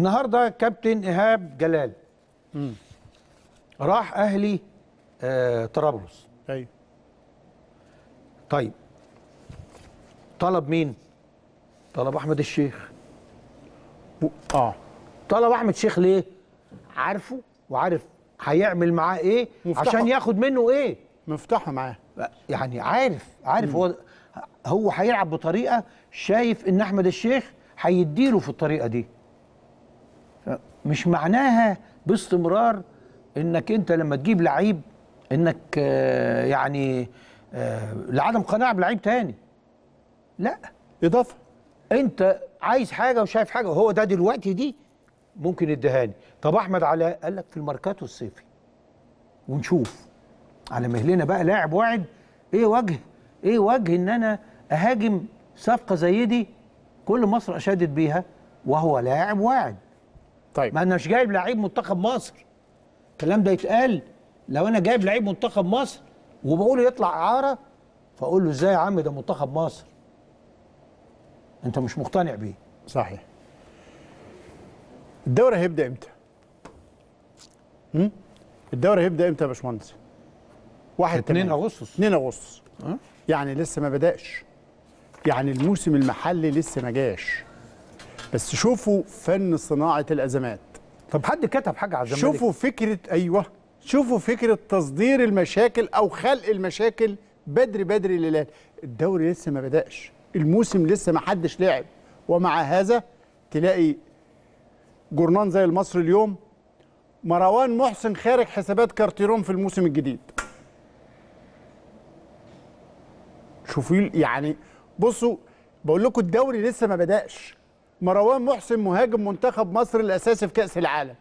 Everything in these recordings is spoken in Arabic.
النهارده كابتن ايهاب جلال مم. راح اهلي آه طرابلس ايوه طيب طلب مين طلب احمد الشيخ و... اه طلب احمد الشيخ ليه عارفه وعارف هيعمل معاه ايه مفتحه. عشان ياخد منه ايه مفتاحه معاه يعني عارف عارف مم. هو هو هيلعب بطريقه شايف ان احمد الشيخ هيديله في الطريقه دي مش معناها باستمرار انك انت لما تجيب لعيب انك آه، يعني آه، لعدم قناعه بلعيب تاني لا اضافه انت عايز حاجه وشايف حاجه وهو ده دلوقتي دي ممكن الدهاني طب احمد علاء قال لك في الماركاتو الصيفي ونشوف على مهلنا بقى لاعب واعد ايه وجه ايه وجه ان انا اهاجم صفقه زي دي كل مصر اشادت بيها وهو لاعب واعد طيب ما انا مش جايب لعيب منتخب مصر الكلام ده يتقال لو انا جايب لعيب منتخب مصر وبقوله يطلع اعاره فاقول له ازاي يا عم ده منتخب مصر انت مش مقتنع بيه صحيح الدوري هيبدا امتى الدوري هيبدا امتى يا باشمهندس 1 2 اغسطس 2 اغسطس يعني لسه ما بداش يعني الموسم المحلي لسه ما جاش بس شوفوا فن صناعه الازمات طب حد كتب حاجه على الزمالك شوفوا فكره ايوه شوفوا فكره تصدير المشاكل او خلق المشاكل بدري بدري للهلال الدوري لسه ما بداش الموسم لسه ما حدش لعب ومع هذا تلاقي جورنان زي المصري اليوم مروان محسن خارج حسابات كارتيرون في الموسم الجديد شوفوا يعني بصوا بقول لكم الدوري لسه ما بداش مروان محسن مهاجم منتخب مصر الاساسي في كاس العالم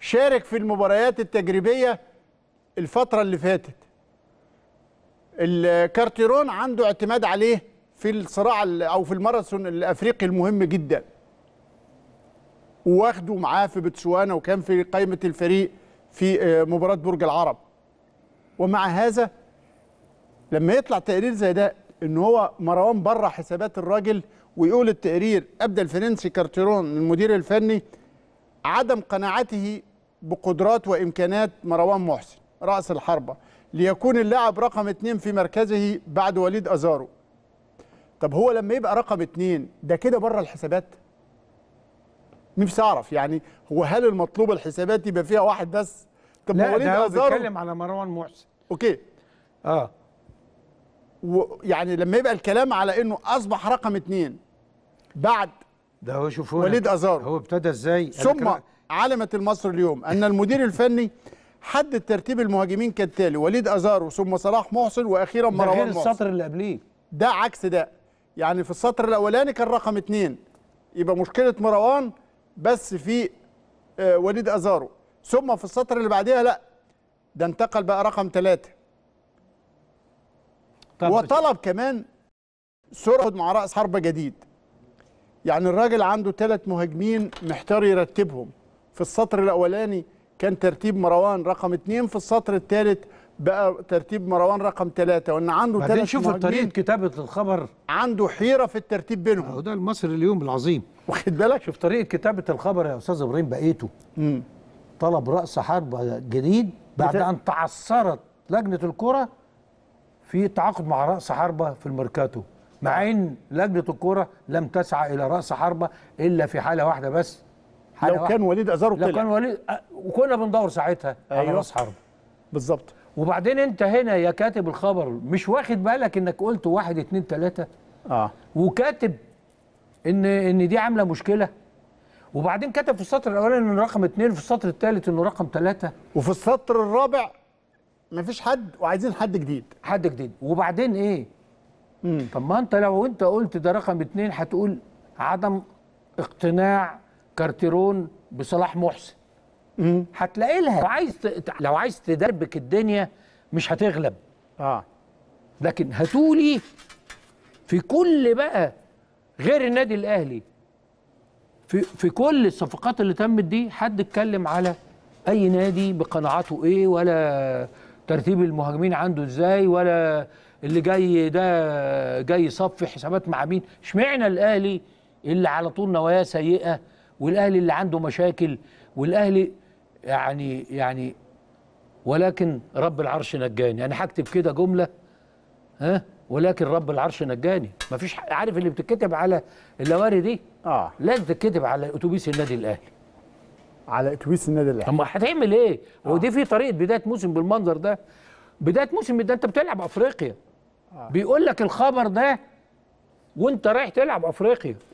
شارك في المباريات التجريبيه الفتره اللي فاتت الكارتيرون عنده اعتماد عليه في الصراع او في الماراثون الافريقي المهم جدا واخده معاه في بتسوانا وكان في قائمه الفريق في آه، مباراه برج العرب ومع هذا لما يطلع تقرير زي ده ان هو مروان بره حسابات الراجل ويقول التقرير ابدى الفرنسي كارتيرون المدير الفني عدم قناعته بقدرات وامكانات مروان محسن راس الحربه ليكون اللاعب رقم اثنين في مركزه بعد وليد ازارو طب هو لما يبقى رقم اثنين ده كده بره الحسابات نفسي اعرف يعني هو هل المطلوب الحسابات يبقى فيها واحد بس طب لا وليد ازارو لا بيتكلم على مروان محسن اوكي اه ويعني لما يبقى الكلام على انه اصبح رقم اثنين بعد ده هو شوف وليد ازارو هو ابتدى ازاي ثم علمت المصر اليوم ان المدير الفني حدد ترتيب المهاجمين كالتالي وليد ازارو ثم صلاح محسن واخيرا مروان غير محسن السطر اللي قبليه ده عكس ده يعني في السطر الاولاني كان رقم اثنين يبقى مشكله مروان بس في آه، وليد ازارو ثم في السطر اللي بعديها لا ده انتقل بقى رقم ثلاثه وطلب كمان سرعه مع راس حربه جديد يعني الراجل عنده ثلاث مهاجمين محتار يرتبهم في السطر الاولاني كان ترتيب مروان رقم اثنين في السطر الثالث بقى ترتيب مروان رقم ثلاثة وان عنده ثلاث بعدين شوفوا طريقه كتابه الخبر عنده حيره في الترتيب بينهم هو ده المصري اليوم العظيم واخد بالك شوف طريقه كتابه الخبر يا استاذ ابراهيم بقيته طلب راس حربه جديد بعد بتا... ان تعثرت لجنه الكره في تعاقد مع راس حربه في الميركاتو مع ان لجنه الكوره لم تسعى الى راس حربه الا في حاله واحده بس حالة لو واحدة. كان وليد ازارو لو كان وليد وكنا بندور ساعتها أيوه. على راس حربه بالظبط وبعدين انت هنا يا كاتب الخبر مش واخد بالك انك قلت واحد اتنين تلاته اه وكاتب ان ان دي عامله مشكله وبعدين كتب في السطر الاولاني انه رقم اتنين في السطر الثالث انه رقم ثلاثه وفي السطر الرابع مفيش حد وعايزين حد جديد حد جديد وبعدين ايه مم. طب ما انت لو انت قلت ده رقم اتنين هتقول عدم اقتناع كارتيرون بصلاح محسن هتلاقي لها لو عايز ت... لو عايز تدربك الدنيا مش هتغلب اه لكن هتولي في كل بقى غير النادي الاهلي في في كل الصفقات اللي تمت دي حد اتكلم على اي نادي بقناعاته ايه ولا ترتيب المهاجمين عنده ازاي ولا اللي جاي ده جاي يصفي حسابات مع مين اشمعنى الاهلي اللي على طول نواياه سيئه والاهلي اللي عنده مشاكل والاهلي يعني يعني ولكن رب العرش نجاني انا هكتب كده جمله ها ولكن رب العرش نجاني مفيش عارف اللي بتتكتب على اللواري دي اه لازم تتكتب على اتوبيس النادي الاهلي على اتوبيس النادي الاهلي طب ما هتعمل ايه؟ آه. ودي في طريقه بدايه موسم بالمنظر ده بدايه موسم ده انت بتلعب افريقيا آه. بيقول لك الخبر ده وانت رايح تلعب افريقيا